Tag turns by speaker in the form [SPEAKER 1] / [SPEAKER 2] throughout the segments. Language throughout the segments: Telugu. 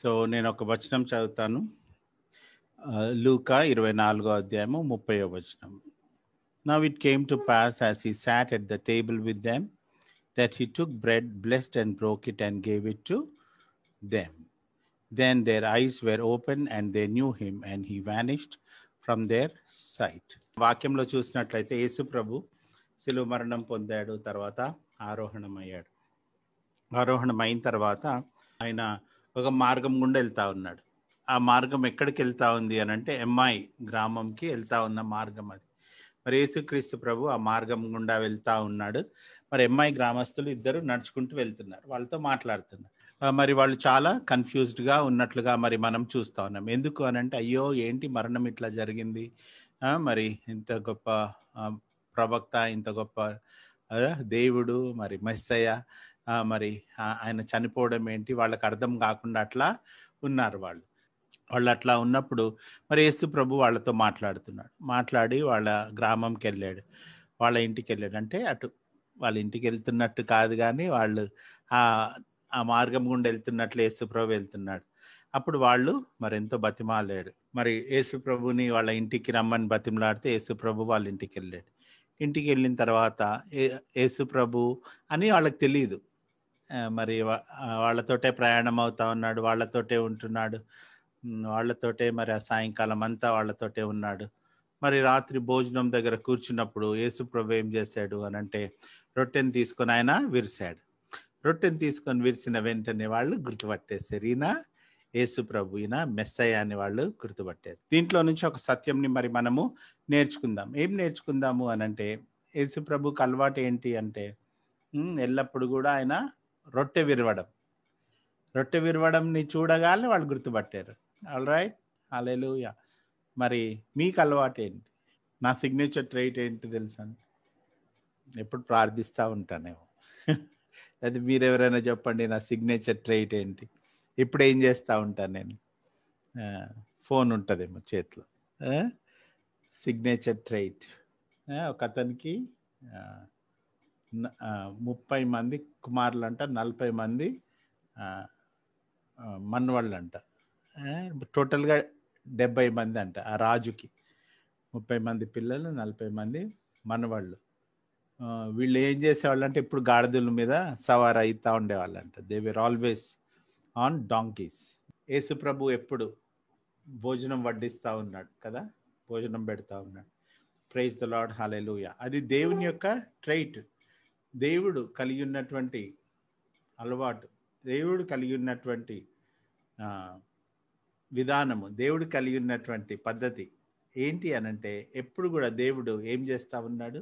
[SPEAKER 1] సో నేను ఒక వచనం చదువుతాను లూకా ఇరవై నాలుగో అధ్యాయము ముప్పై వచనం now it came to pass as he sat at the table with them that he took bread blessed and broke it and gave it to them then their eyes were open and they knew him and he vanished from their sight వాక్యంలో చూసినట్లయితే యేసు ప్రభు శిలువ మరణం పొందాడు తర్వాత ఆరోహణమయ్యాడు ఆరోహణం అయిన తర్వాత ఆయన ఒక మార్గం గుండా వెళ్తా ఉన్నాడు ఆ మార్గం ఎక్కడికి వెళ్తా ఉంది అని అంటే ఎంఐ గ్రామంకి వెళ్తా ఉన్న మార్గం అది మరి యేసుక్రీస్తు ప్రభు ఆ మార్గం గుండా వెళ్తా ఉన్నాడు మరి ఎంఐ గ్రామస్తులు ఇద్దరు నడుచుకుంటూ వెళ్తున్నారు వాళ్ళతో మాట్లాడుతున్నారు మరి వాళ్ళు చాలా కన్ఫ్యూజ్డ్గా ఉన్నట్లుగా మరి మనం చూస్తూ ఉన్నాం ఎందుకు అని అంటే అయ్యో ఏంటి మరణం ఇట్లా జరిగింది మరి ఇంత గొప్ప ప్రవక్త ఇంత గొప్ప దేవుడు మరి మెస్సయ్య మరి ఆయన చనిపోవడం ఏంటి వాళ్ళకి అర్థం కాకుండా అట్లా ఉన్నారు వాళ్ళు వాళ్ళు అట్లా ఉన్నప్పుడు మరి యేసు ప్రభు వాళ్ళతో మాట్లాడుతున్నాడు మాట్లాడి వాళ్ళ గ్రామంకి వెళ్ళాడు వాళ్ళ ఇంటికి వెళ్ళాడు అంటే అటు వాళ్ళ ఇంటికి వెళ్తున్నట్టు కాదు కానీ వాళ్ళు ఆ ఆ మార్గం గుండా వెళ్తున్నట్లు యేసుప్రభు వెళ్తున్నాడు అప్పుడు వాళ్ళు మరెంతో బతిమాలేడు మరి యేసుప్రభుని వాళ్ళ ఇంటికి రమ్మని బతిమలాడితే యేసుప్రభు వాళ్ళ ఇంటికి వెళ్ళాడు ఇంటికి వెళ్ళిన తర్వాత ఏ యేసుప్రభు అని వాళ్ళకి తెలియదు మరి వాళ్ళతోటే ప్రయాణం అవుతా ఉన్నాడు వాళ్ళతోటే ఉంటున్నాడు వాళ్ళతోటే మరి ఆ సాయంకాలం అంతా వాళ్ళతోటే ఉన్నాడు మరి రాత్రి భోజనం దగ్గర కూర్చున్నప్పుడు యేసుప్రభు ఏం చేశాడు అని అంటే రొట్టెని తీసుకొని ఆయన విరిశాడు రొట్టెని తీసుకొని విరిసిన వెంటనే వాళ్ళు గుర్తుపట్టేశారు ఈయన యేసుప్రభు ఈయన మెస్సయ్య అని వాళ్ళు గుర్తుపట్టారు దీంట్లో నుంచి ఒక సత్యంని మరి మనము నేర్చుకుందాం ఏం నేర్చుకుందాము అని అంటే యేసుప్రభుకి అలవాటు ఏంటి అంటే ఎల్లప్పుడు కూడా ఆయన రొట్టె విరవడం రొట్టె విరవడంని చూడగానే వాళ్ళు గుర్తుపట్టారు ఆల్ రైట్ అలెలుయా మరి మీకు అలవాటు ఏంటి నా సిగ్నేచర్ ట్రైట్ ఏంటి తెలుసా ఎప్పుడు ప్రార్థిస్తూ ఉంటానేమో లేదా మీరెవరైనా చెప్పండి నా సిగ్నేచర్ ట్రైట్ ఏంటి ఇప్పుడు ఏం చేస్తూ ఉంటాను నేను ఫోన్ ఉంటుందేమో చేతిలో సిగ్నేచర్ ట్రైట్ ఒక అతనికి ముప్పై మంది కుమారులంట నలభై మంది అంట టోటల్గా డెబ్బై మంది అంట ఆ రాజుకి ముప్పై మంది పిల్లలు నలభై మంది మనవాళ్ళు వీళ్ళు ఏం చేసేవాళ్ళు అంటే ఇప్పుడు గాడిదల మీద సవార్ ఉండేవాళ్ళు అంట they were always on donkeys Yesu ప్రభు ఎప్పుడు భోజనం వడ్డిస్తూ ఉన్నాడు కదా భోజనం పెడతా ఉన్నాడు ప్రైజ్ ద లాడ్ హాలెలుయా అది దేవుని యొక్క ట్రైట్ దేవుడు కలిగి ఉన్నటువంటి అలవాటు దేవుడు కలిగి ఉన్నటువంటి విధానము దేవుడు కలిగి ఉన్నటువంటి పద్ధతి ఏంటి అనంటే ఎప్పుడు కూడా దేవుడు ఏం చేస్తూ ఉన్నాడు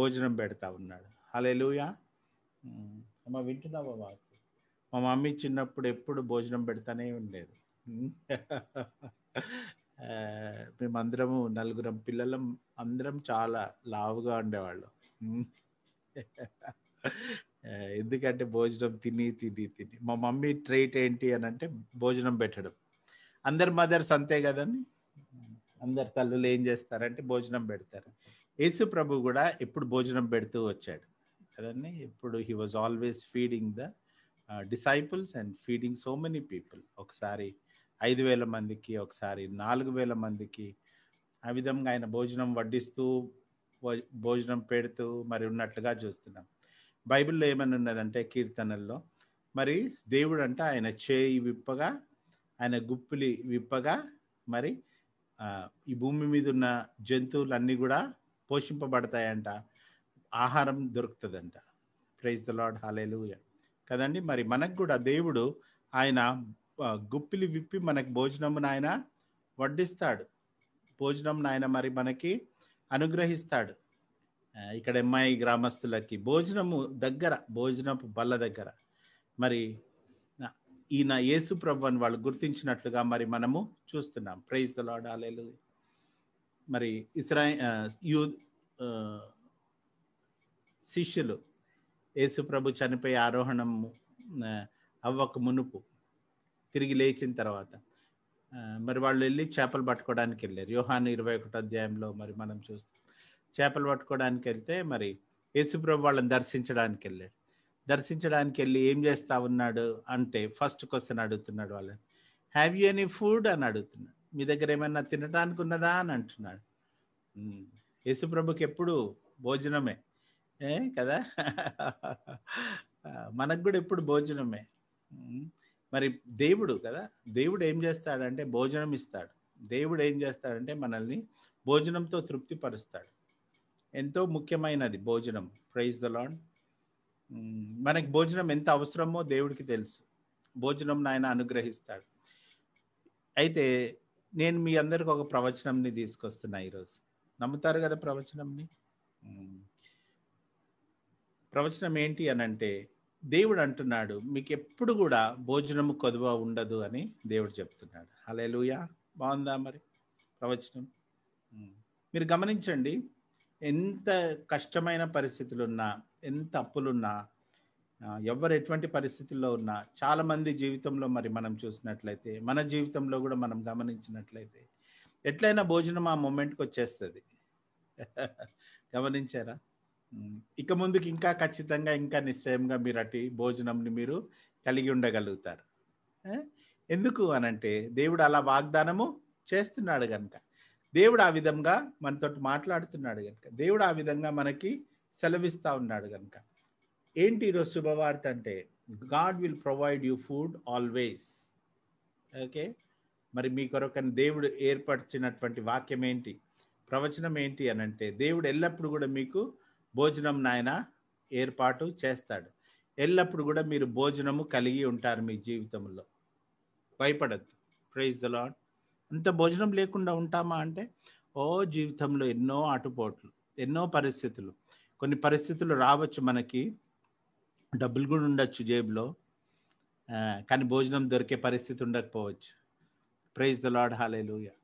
[SPEAKER 1] భోజనం పెడతా ఉన్నాడు లూయా అమ్మ వింటున్నావా మాకు మా మమ్మీ చిన్నప్పుడు ఎప్పుడు భోజనం పెడతానే ఉండేది మేమందరము నలుగురం పిల్లలం అందరం చాలా లావుగా ఉండేవాళ్ళం ఎందుకంటే భోజనం తిని తిని తిని మా మమ్మీ ట్రైట్ ఏంటి అని అంటే భోజనం పెట్టడం అందరి మదర్స్ అంతే కదండి అందరు తల్లులు ఏం చేస్తారంటే భోజనం పెడతారు యేసు ప్రభు కూడా ఎప్పుడు భోజనం పెడుతూ వచ్చాడు కదండి ఇప్పుడు he was always feeding the disciples and feeding so many people ఒకసారి ఐదు వేల మందికి ఒకసారి నాలుగు వేల మందికి ఆ విధంగా ఆయన భోజనం వడ్డిస్తూ భోజనం పెడుతూ మరి ఉన్నట్లుగా చూస్తున్నాం బైబిల్లో ఏమని ఉన్నదంటే కీర్తనల్లో మరి దేవుడు అంటే ఆయన చేయి విప్పగా ఆయన గుప్పిలి విప్పగా మరి ఈ భూమి మీద ఉన్న జంతువులన్నీ కూడా పోషింపబడతాయంట ఆహారం దొరుకుతుందంట ప్రైజ్ ద లాడ్ హాలేలు కదండి మరి మనకు కూడా దేవుడు ఆయన గుప్పిలి విప్పి మనకి భోజనమును ఆయన వడ్డిస్తాడు భోజనం ఆయన మరి మనకి అనుగ్రహిస్తాడు ఇక్కడ అమ్మాయి గ్రామస్తులకి భోజనము దగ్గర భోజనపు బల్ల దగ్గర మరి ఈయన యేసు ప్రభు అని వాళ్ళు గుర్తించినట్లుగా మరి మనము చూస్తున్నాం ప్రైజ్ దలాడాలేలు మరి ఇస్రా యూ శిష్యులు యేసు ప్రభు ఆరోహణము అవ్వక మునుపు తిరిగి లేచిన తర్వాత మరి వాళ్ళు వెళ్ళి చేపలు పట్టుకోవడానికి వెళ్ళారు యోహాను ఇరవై ఒకటి అధ్యాయంలో మరి మనం చూస్తాం చేపలు పట్టుకోవడానికి వెళ్తే మరి యేసుప్రభు వాళ్ళని దర్శించడానికి వెళ్ళాడు దర్శించడానికి వెళ్ళి ఏం చేస్తా ఉన్నాడు అంటే ఫస్ట్ క్వశ్చన్ అడుగుతున్నాడు వాళ్ళని హ్యావ్ యూ ఎనీ ఫుడ్ అని అడుగుతున్నాడు మీ దగ్గర ఏమైనా తినడానికి ఉన్నదా అని అంటున్నాడు యేసుప్రభుకి ఎప్పుడు భోజనమే కదా మనకు కూడా ఎప్పుడు భోజనమే మరి దేవుడు కదా దేవుడు ఏం చేస్తాడంటే భోజనం ఇస్తాడు దేవుడు ఏం చేస్తాడంటే మనల్ని భోజనంతో తృప్తిపరుస్తాడు ఎంతో ముఖ్యమైనది భోజనం ప్రైజ్ ద లాండ్ మనకి భోజనం ఎంత అవసరమో దేవుడికి తెలుసు భోజనం నాయన అనుగ్రహిస్తాడు అయితే నేను మీ అందరికి ఒక ప్రవచనంని తీసుకొస్తున్నా ఈరోజు నమ్ముతారు కదా ప్రవచనంని ప్రవచనం ఏంటి అనంటే దేవుడు అంటున్నాడు మీకు ఎప్పుడు కూడా భోజనము కొదువ ఉండదు అని దేవుడు చెప్తున్నాడు అలా లూయా బాగుందా మరి ప్రవచనం మీరు గమనించండి ఎంత కష్టమైన పరిస్థితులున్నా ఎంత అప్పులున్నా ఎవరు ఎటువంటి పరిస్థితుల్లో ఉన్నా చాలామంది జీవితంలో మరి మనం చూసినట్లయితే మన జీవితంలో కూడా మనం గమనించినట్లయితే ఎట్లయినా భోజనం ఆ మూమెంట్కి వచ్చేస్తుంది గమనించారా ఇక ముందుకు ఇంకా ఖచ్చితంగా ఇంకా నిశ్చయంగా మీరు అటు భోజనంని మీరు కలిగి ఉండగలుగుతారు ఎందుకు అనంటే దేవుడు అలా వాగ్దానము చేస్తున్నాడు కనుక దేవుడు ఆ విధంగా మనతో మాట్లాడుతున్నాడు కనుక దేవుడు ఆ విధంగా మనకి సెలవిస్తూ ఉన్నాడు కనుక ఏంటి ఈరోజు శుభవార్త అంటే God will provide you food always okay మరి మీ కొరకని దేవుడు ఏర్పరిచినటువంటి వాక్యం ఏంటి ప్రవచనం ఏంటి అనంటే దేవుడు ఎల్లప్పుడు కూడా మీకు భోజనం నాయన ఏర్పాటు చేస్తాడు ఎల్లప్పుడు కూడా మీరు భోజనము కలిగి ఉంటారు మీ జీవితంలో భయపడద్దు ప్రైజ్ ద లాడ్ అంత భోజనం లేకుండా ఉంటామా అంటే ఓ జీవితంలో ఎన్నో ఆటుపోట్లు ఎన్నో పరిస్థితులు కొన్ని పరిస్థితులు రావచ్చు మనకి డబ్బులు కూడా ఉండొచ్చు జేబులో కానీ భోజనం దొరికే పరిస్థితి ఉండకపోవచ్చు ప్రైజ్ ద లాడ్ హాలేలుయా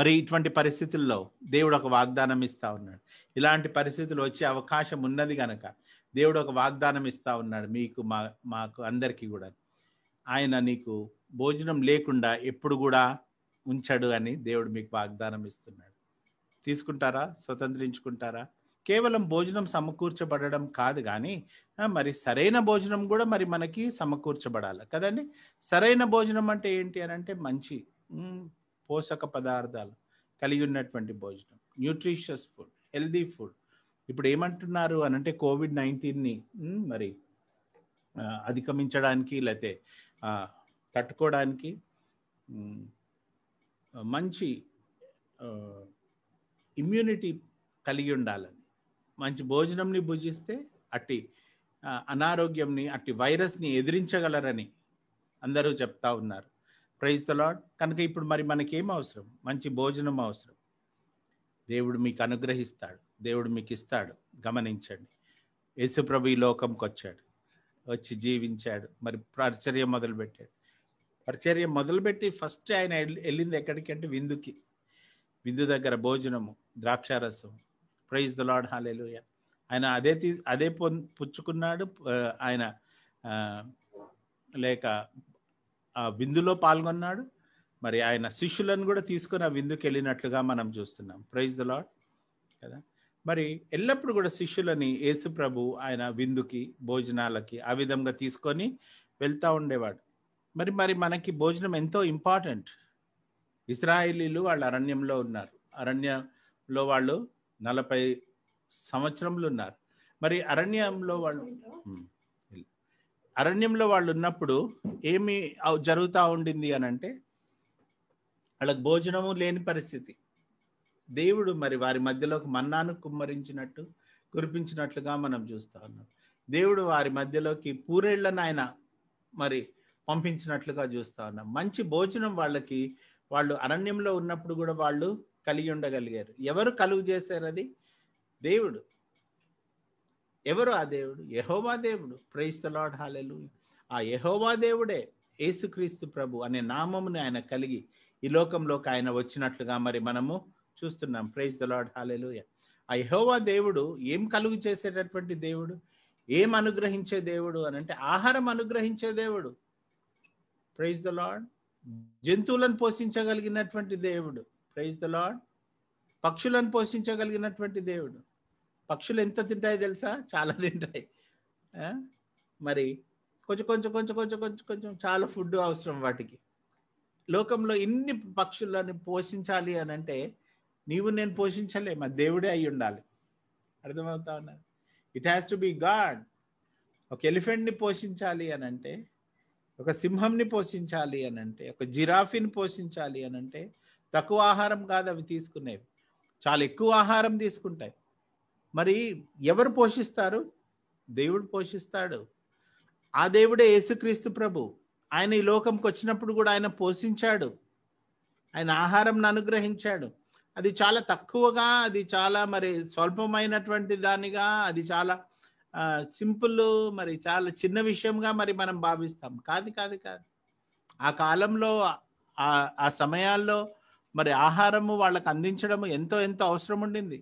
[SPEAKER 1] మరి ఇటువంటి పరిస్థితుల్లో దేవుడు ఒక వాగ్దానం ఇస్తా ఉన్నాడు ఇలాంటి పరిస్థితులు వచ్చే అవకాశం ఉన్నది కనుక దేవుడు ఒక వాగ్దానం ఇస్తా ఉన్నాడు మీకు మా మాకు అందరికీ కూడా ఆయన నీకు భోజనం లేకుండా ఎప్పుడు కూడా ఉంచడు అని దేవుడు మీకు వాగ్దానం ఇస్తున్నాడు తీసుకుంటారా స్వతంత్రించుకుంటారా కేవలం భోజనం సమకూర్చబడడం కాదు కానీ మరి సరైన భోజనం కూడా మరి మనకి సమకూర్చబడాలి కదండి సరైన భోజనం అంటే ఏంటి అని అంటే మంచి పోషక పదార్థాలు కలిగి ఉన్నటువంటి భోజనం న్యూట్రిషియస్ ఫుడ్ హెల్దీ ఫుడ్ ఇప్పుడు ఏమంటున్నారు అని అంటే కోవిడ్ నైన్టీన్ని మరి అధిగమించడానికి లేకపోతే తట్టుకోవడానికి మంచి ఇమ్యూనిటీ కలిగి ఉండాలని మంచి భోజనంని భుజిస్తే అట్టి అనారోగ్యంని అట్టి వైరస్ని ఎదిరించగలరని అందరూ చెప్తా ఉన్నారు ప్రైజ్ ద లాడ్ కనుక ఇప్పుడు మరి మనకేం అవసరం మంచి భోజనం అవసరం దేవుడు మీకు అనుగ్రహిస్తాడు దేవుడు మీకు ఇస్తాడు గమనించండి యేసుప్రభు ఈ లోకంకి వచ్చాడు వచ్చి జీవించాడు మరి పరిచర్య మొదలుపెట్టాడు పరిచర్య మొదలుపెట్టి ఫస్ట్ ఆయన వెళ్ళింది ఎక్కడికి అంటే విందుకి విందు దగ్గర భోజనము ద్రాక్షారసం ప్రైజ్ ద లాడ్ హాలేలుయ ఆయన అదే తీ అదే పుచ్చుకున్నాడు ఆయన లేక ఆ విందులో పాల్గొన్నాడు మరి ఆయన శిష్యులను కూడా తీసుకొని ఆ విందుకు వెళ్ళినట్లుగా మనం చూస్తున్నాం ప్రైజ్ ద లాడ్ కదా మరి ఎల్లప్పుడూ కూడా శిష్యులని యేసు ప్రభు ఆయన విందుకి భోజనాలకి ఆ విధంగా తీసుకొని వెళ్తూ ఉండేవాడు మరి మరి మనకి భోజనం ఎంతో ఇంపార్టెంట్ ఇస్రాయేలీలు వాళ్ళు అరణ్యంలో ఉన్నారు అరణ్యంలో వాళ్ళు నలభై సంవత్సరంలో ఉన్నారు మరి అరణ్యంలో వాళ్ళు అరణ్యంలో వాళ్ళు ఉన్నప్పుడు ఏమి జరుగుతూ ఉండింది అని అంటే వాళ్ళకి భోజనము లేని పరిస్థితి దేవుడు మరి వారి మధ్యలోకి మన్నాను కుమ్మరించినట్టు కురిపించినట్లుగా మనం చూస్తూ ఉన్నాం దేవుడు వారి మధ్యలోకి పూరేళ్లను ఆయన మరి పంపించినట్లుగా చూస్తూ ఉన్నాం మంచి భోజనం వాళ్ళకి వాళ్ళు అరణ్యంలో ఉన్నప్పుడు కూడా వాళ్ళు కలిగి ఉండగలిగారు ఎవరు కలుగు చేశారు అది దేవుడు ఎవరు ఆ దేవుడు యహోవా దేవుడు ప్రైస్ ద లాడ్ హాలెలు ఆ యహోవా దేవుడే యేసుక్రీస్తు ప్రభు అనే నామమును ఆయన కలిగి ఈ లోకంలోకి ఆయన వచ్చినట్లుగా మరి మనము చూస్తున్నాం ప్రైజ్ ద లాడ్ హాలెలుయ ఆ యహోవా దేవుడు ఏం కలుగు చేసేటటువంటి దేవుడు ఏం అనుగ్రహించే దేవుడు అని అంటే ఆహారం అనుగ్రహించే దేవుడు ప్రైజ్ ద లాడ్ జంతువులను పోషించగలిగినటువంటి దేవుడు ప్రైజ్ ద లాడ్ పక్షులను పోషించగలిగినటువంటి దేవుడు పక్షులు ఎంత తింటాయో తెలుసా చాలా తింటాయి మరి కొంచెం కొంచెం కొంచెం కొంచెం కొంచెం కొంచెం చాలా ఫుడ్ అవసరం వాటికి లోకంలో ఇన్ని పక్షులను పోషించాలి అని అంటే నీవు నేను పోషించలే మా దేవుడే అయి ఉండాలి అర్థమవుతా ఉన్నారు it has to be God ఒక ఎలిఫెంట్ని పోషించాలి అని అంటే ఒక సింహంని పోషించాలి అని అంటే ఒక జిరాఫీని పోషించాలి అని అంటే తక్కువ ఆహారం కాదు అవి తీసుకునేవి చాలా ఎక్కువ ఆహారం తీసుకుంటాయి మరి ఎవరు పోషిస్తారు దేవుడు పోషిస్తాడు ఆ దేవుడే యేసుక్రీస్తు ప్రభు ఆయన ఈ లోకంకి వచ్చినప్పుడు కూడా ఆయన పోషించాడు ఆయన ఆహారంను అనుగ్రహించాడు అది చాలా తక్కువగా అది చాలా మరి స్వల్పమైనటువంటి దానిగా అది చాలా సింపుల్ మరి చాలా చిన్న విషయంగా మరి మనం భావిస్తాం కాదు కాదు కాదు ఆ కాలంలో ఆ సమయాల్లో మరి ఆహారము వాళ్ళకు అందించడము ఎంతో ఎంతో అవసరం ఉండింది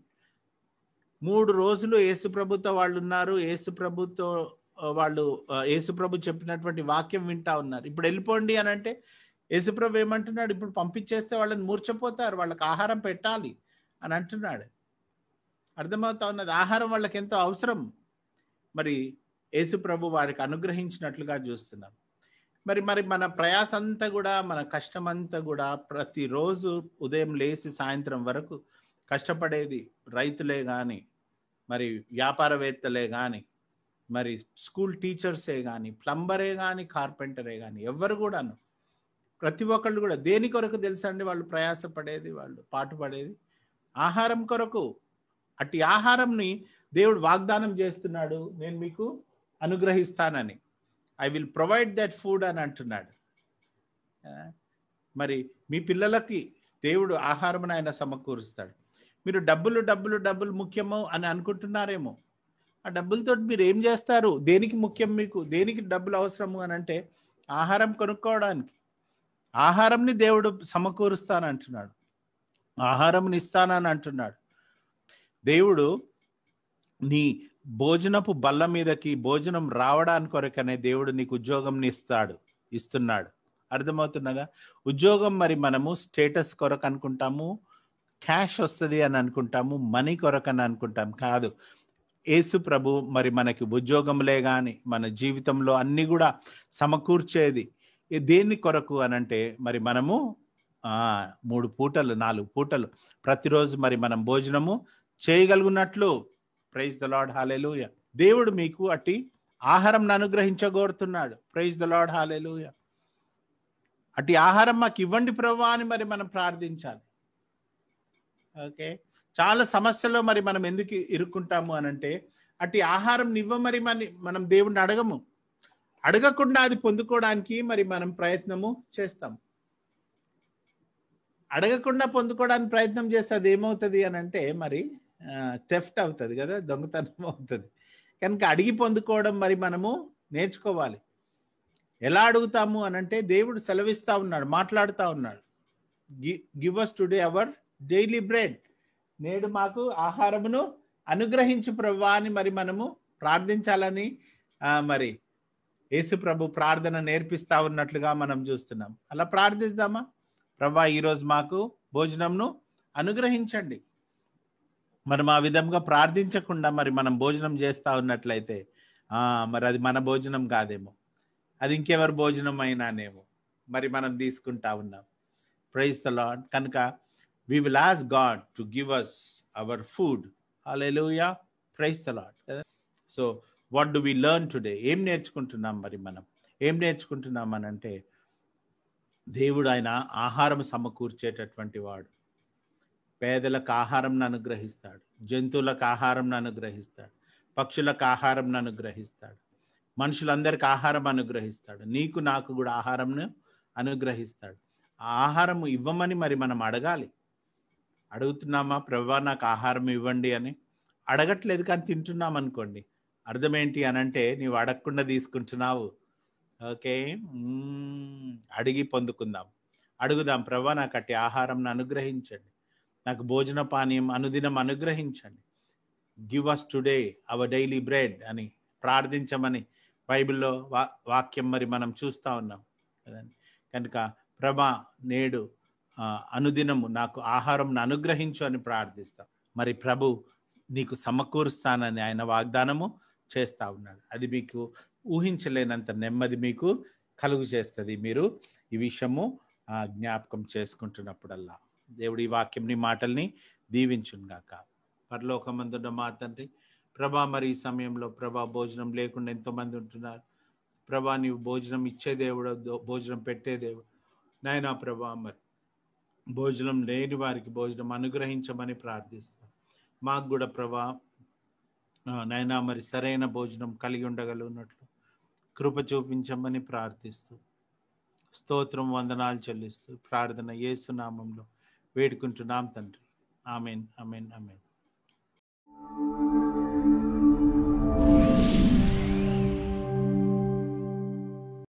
[SPEAKER 1] మూడు రోజులు యేసు ప్రభుతో వాళ్ళు ఉన్నారు యేసు ప్రభుతో వాళ్ళు ఏసుప్రభు చెప్పినటువంటి వాక్యం వింటా ఉన్నారు ఇప్పుడు వెళ్ళిపోండి అని అంటే యేసుప్రభు ఏమంటున్నాడు ఇప్పుడు పంపించేస్తే వాళ్ళని మూర్చపోతారు వాళ్ళకి ఆహారం పెట్టాలి అని అంటున్నాడు అర్థమవుతా ఉన్నది ఆహారం వాళ్ళకి ఎంతో అవసరం మరి యేసుప్రభు వారికి అనుగ్రహించినట్లుగా చూస్తున్నాం మరి మరి మన ప్రయాస అంతా కూడా మన కష్టం అంతా కూడా ప్రతిరోజు ఉదయం లేచి సాయంత్రం వరకు కష్టపడేది రైతులే కానీ మరి వ్యాపారవేత్తలే కానీ మరి స్కూల్ టీచర్సే కానీ ప్లంబరే కానీ కార్పెంటరే కానీ ఎవరు కూడాను ప్రతి ఒక్కళ్ళు కూడా దేని కొరకు తెలుసా అండి వాళ్ళు ప్రయాసపడేది వాళ్ళు పాటుపడేది ఆహారం కొరకు అట్టి ఆహారంని దేవుడు వాగ్దానం చేస్తున్నాడు నేను మీకు అనుగ్రహిస్తానని I will provide that food అని అంటున్నాడు మరి మీ పిల్లలకి దేవుడు ఆహారం ఆయన సమకూరుస్తాడు మీరు డబ్బులు డబ్బులు డబ్బులు ముఖ్యము అని అనుకుంటున్నారేమో ఆ డబ్బులతో మీరు ఏం చేస్తారు దేనికి ముఖ్యం మీకు దేనికి డబ్బులు అవసరము అని అంటే ఆహారం కొనుక్కోవడానికి ఆహారంని దేవుడు సమకూరుస్తానంటున్నాడు ఆహారంని ఇస్తానని అంటున్నాడు దేవుడు నీ భోజనపు బల్ల మీదకి భోజనం రావడానికి కొరకనే దేవుడు నీకు ఉద్యోగంని ఇస్తాడు ఇస్తున్నాడు అర్థమవుతున్నదా ఉద్యోగం మరి మనము స్టేటస్ కొరకు అనుకుంటాము క్యాష్ వస్తుంది అని అనుకుంటాము మనీ కొరకు అని అనుకుంటాం కాదు ఏసు ప్రభు మరి మనకి ఉద్యోగంలే కానీ మన జీవితంలో అన్నీ కూడా సమకూర్చేది దేని కొరకు అని అంటే మరి మనము మూడు పూటలు నాలుగు పూటలు ప్రతిరోజు మరి మనం భోజనము చేయగలుగున్నట్లు ప్రైజ్ ద లాడ్ హాలేలుయ దేవుడు మీకు అట్టి ఆహారం అనుగ్రహించగోరుతున్నాడు ప్రైజ్ ద లాడ్ హాలేలుయ అట్టి ఆహారం మాకు ఇవ్వండి ప్రభు అని మరి మనం ప్రార్థించాలి ఓకే చాలా సమస్యల్లో మరి మనం ఎందుకు ఇరుక్కుంటాము అని అంటే అటు ఆహారం నివ్వ మరి మనం దేవుణ్ణి అడగము అడగకుండా అది పొందుకోవడానికి మరి మనం ప్రయత్నము చేస్తాం అడగకుండా పొందుకోవడానికి ప్రయత్నం చేస్తే అది ఏమవుతుంది అని అంటే మరి థెఫ్ట్ అవుతుంది కదా దొంగతనం అవుతుంది కనుక అడిగి పొందుకోవడం మరి మనము నేర్చుకోవాలి ఎలా అడుగుతాము అని అంటే దేవుడు సెలవిస్తూ ఉన్నాడు మాట్లాడుతూ ఉన్నాడు give us today our daily bread నేడు మాకు ఆహారమును అనుగ్రహించు ప్రభు అని మరి మనము ప్రార్థించాలని మరి యేసు ప్రభు ప్రార్థన నేర్పిస్తా ఉన్నట్లుగా మనం చూస్తున్నాం అలా ప్రార్థిస్తామా ప్రభా ఈరోజు మాకు భోజనంను అనుగ్రహించండి మనం ఆ విధంగా ప్రార్థించకుండా మరి మనం భోజనం చేస్తూ ఉన్నట్లయితే మరి అది మన భోజనం కాదేమో అది ఇంకెవరి భోజనం అయినానేమో మరి మనం తీసుకుంటా ఉన్నాం ప్రైజ్ ద లాడ్ కనుక we will ask God to give us our food hallelujah praise the Lord కదా so what do we learn today ఏం నేర్చుకుంటున్నాం మరి మనం ఏం నేర్చుకుంటున్నాం అని అంటే దేవుడు ఆయన ఆహారం సమకూర్చేటటువంటి వాడు పేదలకు ఆహారం అనుగ్రహిస్తాడు జంతువులకు ఆహారం అనుగ్రహిస్తాడు పక్షులకు ఆహారం అనుగ్రహిస్తాడు మనుషులందరికీ ఆహారం అనుగ్రహిస్తాడు నీకు నాకు కూడా ఆహారంను అనుగ్రహిస్తాడు ఆహారం ఇవ్వమని మరి మనం అడగాలి అడుగుతున్నామా ప్రభా నాకు ఆహారం ఇవ్వండి అని అడగట్లేదు కానీ తింటున్నాం అనుకోండి అర్థం ఏంటి అని అంటే నీవు అడగకుండా తీసుకుంటున్నావు ఓకే అడిగి పొందుకుందాం అడుగుదాం ప్రభా నాకు అట్టి ఆహారం అనుగ్రహించండి నాకు భోజన పానీయం అనుదినం అనుగ్రహించండి give us today our daily bread అని ప్రార్థించమని బైబిల్లో వాక్యం మరి మనం చూస్తూ ఉన్నాం కనుక ప్రభా నేడు అనుదినము నాకు ఆహారం అనుగ్రహించు అని ప్రార్థిస్తాం మరి ప్రభు నీకు సమకూరుస్తానని ఆయన వాగ్దానము చేస్తా ఉన్నాడు అది మీకు ఊహించలేనంత నెమ్మది మీకు కలుగు చేస్తుంది మీరు ఈ విషయము జ్ఞాపకం చేసుకుంటున్నప్పుడల్లా దేవుడు ఈ వాక్యంని మాటల్ని దీవించుగాక పరలోకమందున్న మా తండ్రి ప్రభా మరి ఈ సమయంలో ప్రభా భోజనం లేకుండా ఎంతోమంది ఉంటున్నారు ప్రభా నీవు భోజనం ఇచ్చే దేవుడు భోజనం పెట్టే దేవుడు నాయనా ప్రభా మరి భోజనం లేని వారికి భోజనం అనుగ్రహించమని ప్రార్థిస్తాం మాకు కూడా ప్రభా నైనా మరి సరైన భోజనం కలిగి ఉండగలిగినట్లు కృప చూపించమని ప్రార్థిస్తూ స్తోత్రం వందనాలు చెల్లిస్తూ ప్రార్థన ఏసునామంలో వేడుకుంటున్నాం తండ్రి ఆమెన్ ఆమెన్ ఆమెన్